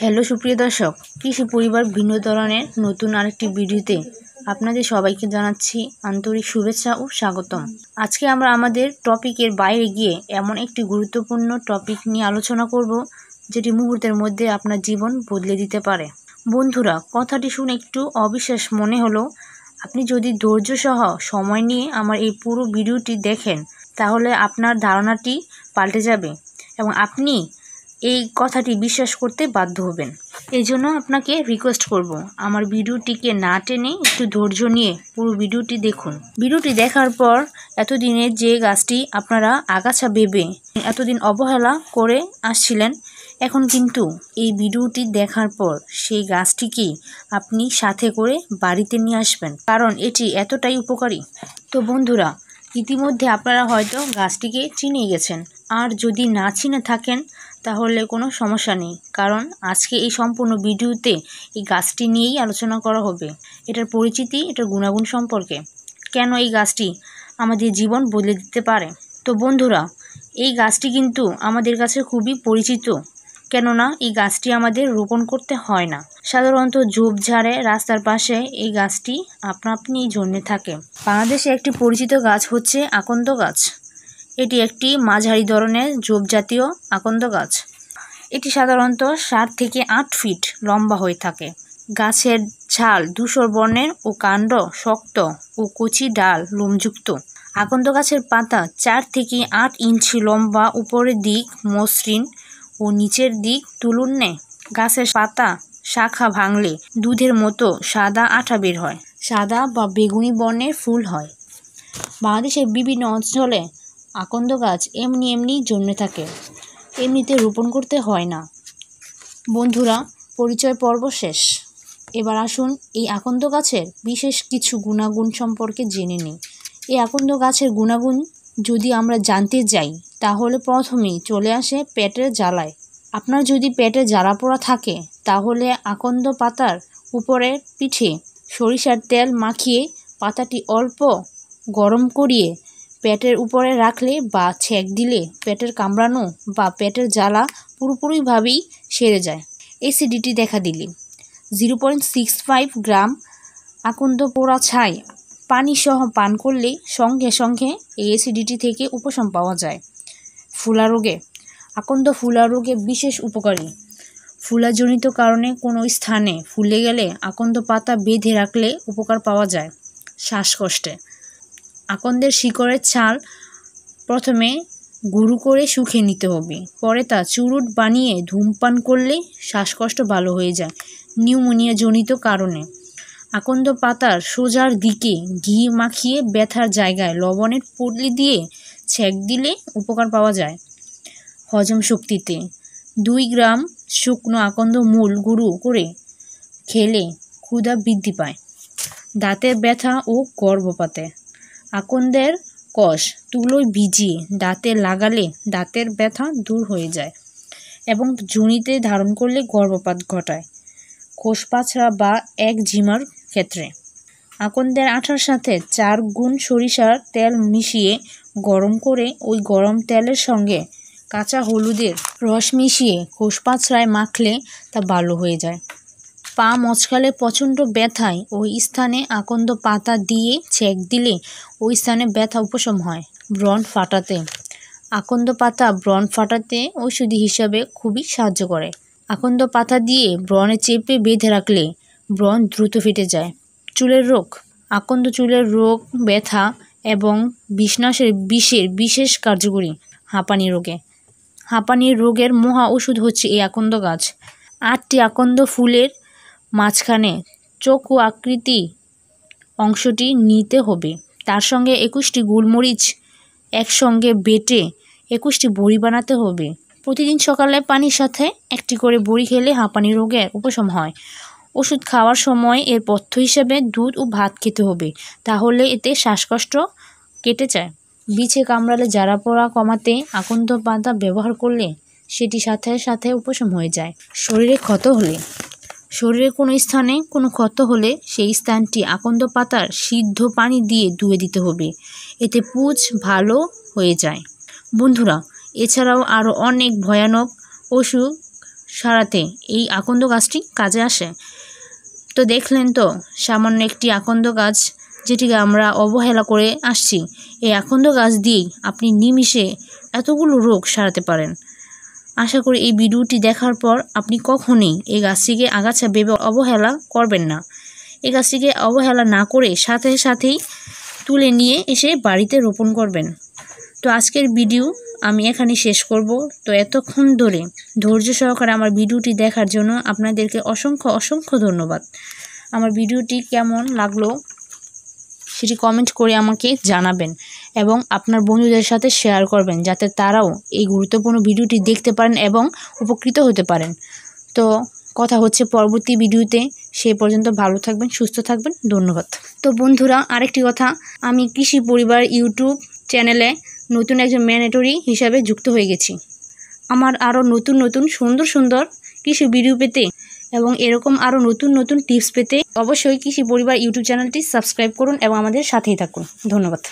hello সুপ্রিয় দর্শক কৃষি পরিবার ভিন্ন ধরনের নতুন আরেকটি ভিডিওতে আপনাদের সবাইকে জানাচ্ছি আন্তরিক শুভেচ্ছা ও স্বাগতম আজকে আমরা আমাদের টপিকের বাইরে গিয়ে এমন একটি গুরুত্বপূর্ণ টপিক নিয়ে আলোচনা করব যেটি মুহূর্তের মধ্যে আপনার জীবন বদলে দিতে পারে বন্ধুরা কথাটি শুনে একটু অবিশ্বাস মনে হলো আপনি যদি ধৈর্য সহ সময় নিয়ে আমার এই পুরো ভিডিওটি দেখেন তাহলে আপনার ধারণাটি পাল্টে যাবে এবং আপনি এই কথাটি বিশ্বাস করতে বাধ্য হবেন এই জন্য আপনাকে রিকোয়েস্ট করব আমার ভিডিওটিকে না টেনে একটু ধৈর্য নিয়ে পুরো ভিডিওটি দেখুন ভিডিওটি দেখার পর এতদিনের যে গাছটি আপনারা আগাছা ভেবে এতদিন অবহেলা করে আসছিলেন এখন কিন্তু এই ভিডিওটি দেখার পর সেই গাছটিকে আপনি সাথে করে বাড়িতে নিয়ে আসবেন কারণ এটি এতটাই উপকারী তো বন্ধুরা ইতিমধ্যে আপনারা হয়তো গাছটিকে চিনে গেছেন আর যদি না চিনে থাকেন তাহলে কোনো সমস্যা নেই কারণ আজকে এই সম্পূর্ণ ভিডিওতে এই গাছটি নিয়েই আলোচনা করা হবে এটার পরিচিতি এটার গুণাগুণ সম্পর্কে কেন এই গাছটি আমাদের জীবন বদলে দিতে পারে তো বন্ধুরা এই গাছটি কিন্তু আমাদের কাছে খুবই পরিচিত কেননা এই গাছটি আমাদের রোপণ করতে হয় না সাধারণত ঝোপঝাড়ে রাস্তার পাশে এই গাছটি আপনা আপনি জন্মে থাকে বাংলাদেশে একটি পরিচিত গাছ হচ্ছে আকন্দ গাছ এটি একটি মাঝারি ধরনের জাতীয় আকন্দ গাছ এটি সাধারণত সাত থেকে আট ফিট লম্বা হয়ে থাকে গাছের ঝাল ধূসর বর্ণের ও কাণ্ড শক্ত ও কচি ডাল লোমযুক্ত আকন্দ গাছের পাতা চার থেকে আট ইঞ্চি লম্বা উপরের দিক মসৃণ ও নিচের দিক তুলুন্নে গাছের পাতা শাখা ভাঙলে দুধের মতো সাদা আঠা বের হয় সাদা বা বেগুনি বর্ণের ফুল হয় বাংলাদেশের বিভিন্ন অঞ্চলে আকন্দ গাছ এমনি এমনি জন্মে থাকে এমনিতে রোপণ করতে হয় না বন্ধুরা পরিচয় পর্ব শেষ এবার আসুন এই আকন্দ গাছের বিশেষ কিছু গুণাগুণ সম্পর্কে জেনে নিই এই আকন্দ গাছের গুণাগুণ যদি আমরা জানতে যাই তাহলে প্রথমেই চলে আসে পেটের জ্বালায় আপনার যদি পেটে জ্বালা পোড়া থাকে তাহলে আকন্দ পাতার উপরে পিঠে সরিষার তেল মাখিয়ে পাতাটি অল্প গরম করিয়ে পেটের উপরে রাখলে বা ছেঁক দিলে পেটের কামড়ানো বা পেটের জ্বালা পুরোপুরিভাবেই সেরে যায় অ্যাসিডিটি দেখা দিলে zero point six five gram আকন্দ পোড়া ছাই পানিসহ পান করলে সঙ্গে সঙ্গে এই অ্যাসিডিটি থেকে উপশম পাওয়া যায় ফুলা রোগে আকন্দ ফুলা রোগে বিশেষ উপকারী ফুলাজনিত কারণে কোনো স্থানে ফুলে গেলে আকন্দ পাতা বেঁধে রাখলে উপকার পাওয়া যায় শ্বাসকষ্টে আকন্দের শিকড়ের ছাল প্রথমে গুরু করে শুকিয়ে নিতে হবে পরে তা চুরুট বানিয়ে ধূমপান করলে শ্বাসকষ্ট ভালো হয়ে যায় নিউমোনিয়া জনিত কারণে আকন্দ পাতার সোজার দিকে ঘি মাখিয়ে ব্যথার জায়গায় লবণের পলি দিয়ে ছেঁক দিলে উপকার পাওয়া যায় হজম শক্তিতে দুই গ্রাম শুকনো আকন্দ মূল গুঁড়ো করে খেলে ক্ষুধা বৃদ্ধি পায় দাঁতের ব্যথা ও গর্ভপাতে আকন্দের কষ তুলোয় ভিজিয়ে দাঁতে লাগালে দাঁতের ব্যথা দূর হয়ে যায় এবং জুনিতে ধারণ করলে গর্ভপাত ঘটায় কোষপাছড়া বা এক ঝিমার ক্ষেত্রে আকন্দের আঠার সাথে চার গুণ সরিষার তেল মিশিয়ে গরম করে ওই গরম তেলের সঙ্গে কাঁচা হলুদের রস মিশিয়ে কোষপাছড়ায় মাখলে তা ভালো হয়ে যায় পা মচকালে প্রচণ্ড ব্যথায় ওই স্থানে আকন্দ পাতা দিয়ে ছেঁক দিলে ওই স্থানে ব্যথা উপশম হয় ব্রণ ফাটাতে আকন্দ পাতা ব্রণ ফাটাতে ঔষধি হিসাবে খুবই সাহায্য করে আকন্দ পাতা দিয়ে ব্রণে চেপে বেঁধে রাখলে ব্রণ দ্রুত ফেটে যায় চুলের রোগ আকন্দ চুলের রোগ ব্যথা এবং বিষনাশের বিষের বিশেষ কার্যকরী হাঁপানি রোগে হাঁপানির রোগের মহা ওষুধ হচ্ছে এই আকন্দ গাছ আটটি আকন্দ ফুলের মাঝখানে চোখ ও আকৃতি অংশটি নিতে হবে তার সঙ্গে একুশটি গোলমরিচ একসঙ্গে বেটে একুশটি বড়ি বানাতে হবে প্রতিদিন সকালে পানির সাথে একটি করে বড়ি খেলে হাঁপানি রোগের উপশম হয় ওষুধ খাওয়ার সময় এর পথ্য হিসেবে দুধ ও ভাত খেতে হবে তাহলে এতে শ্বাসকষ্ট কেটে যায় বিছে কামড়ালে জ্বালা পড়া কমাতে আকন্দ পাতা ব্যবহার করলে সেটি সাথে সাথে উপশম হয়ে যায় শরীরে ক্ষত হলে শরীরে কোনো স্থানে কোনো ক্ষত হলে সেই স্থানটি আকন্দ পাতার সিদ্ধ পানি দিয়ে ধুয়ে দিতে হবে এতে পুজ ভালো হয়ে যায় বন্ধুরা এছাড়াও আরও অনেক ভয়ানক অসুখ সারাতে এই আকন্দ গাছটি কাজে আসে তো দেখলেন তো সামান্য একটি আকন্দ গাছ যেটিকে আমরা অবহেলা করে আসছি এই আখন্দ গাছ দিয়েই আপনি নিমিষে এতগুলো রোগ সারাতে পারেন আশা করি এই ভিডিওটি দেখার পর আপনি কখনোই এই গাছটিকে আগাছা ভেবে অবহেলা করবেন না এই গাছটিকে অবহেলা না করে সাথে সাথেই তুলে নিয়ে এসে বাড়িতে রোপণ করবেন তো আজকের ভিডিও আমি এখানে শেষ করব তো এতক্ষণ ধরে ধৈর্য সহকারে আমার ভিডিওটি দেখার জন্য আপনাদেরকে অসংখ্য অসংখ্য ধন্যবাদ আমার ভিডিওটি কেমন লাগলো সেটি কমেন্ট করে আমাকে জানাবেন এবং আপনার বন্ধুদের সাথে শেয়ার করবেন যাতে তারাও এই গুরুত্বপূর্ণ ভিডিওটি দেখতে পারেন এবং উপকৃত হতে পারেন তো কথা হচ্ছে পরবর্তী ভিডিওতে সেই পর্যন্ত ভালো থাকবেন সুস্থ থাকবেন ধন্যবাদ তো বন্ধুরা আরেকটি কথা আমি কৃষি পরিবার ইউটিউব চ্যানেলে নতুন একজন ম্যানেটরি হিসাবে যুক্ত হয়ে গেছি আমার আরও নতুন নতুন সুন্দর সুন্দর কৃষি ভিডিও পেতে এবং এরকম আরও নতুন নতুন টিপস পেতে অবশ্যই কৃষি পরিবার ইউটিউব চ্যানেলটি সাবস্ক্রাইব করুন এবং আমাদের সাথেই থাকুন ধন্যবাদ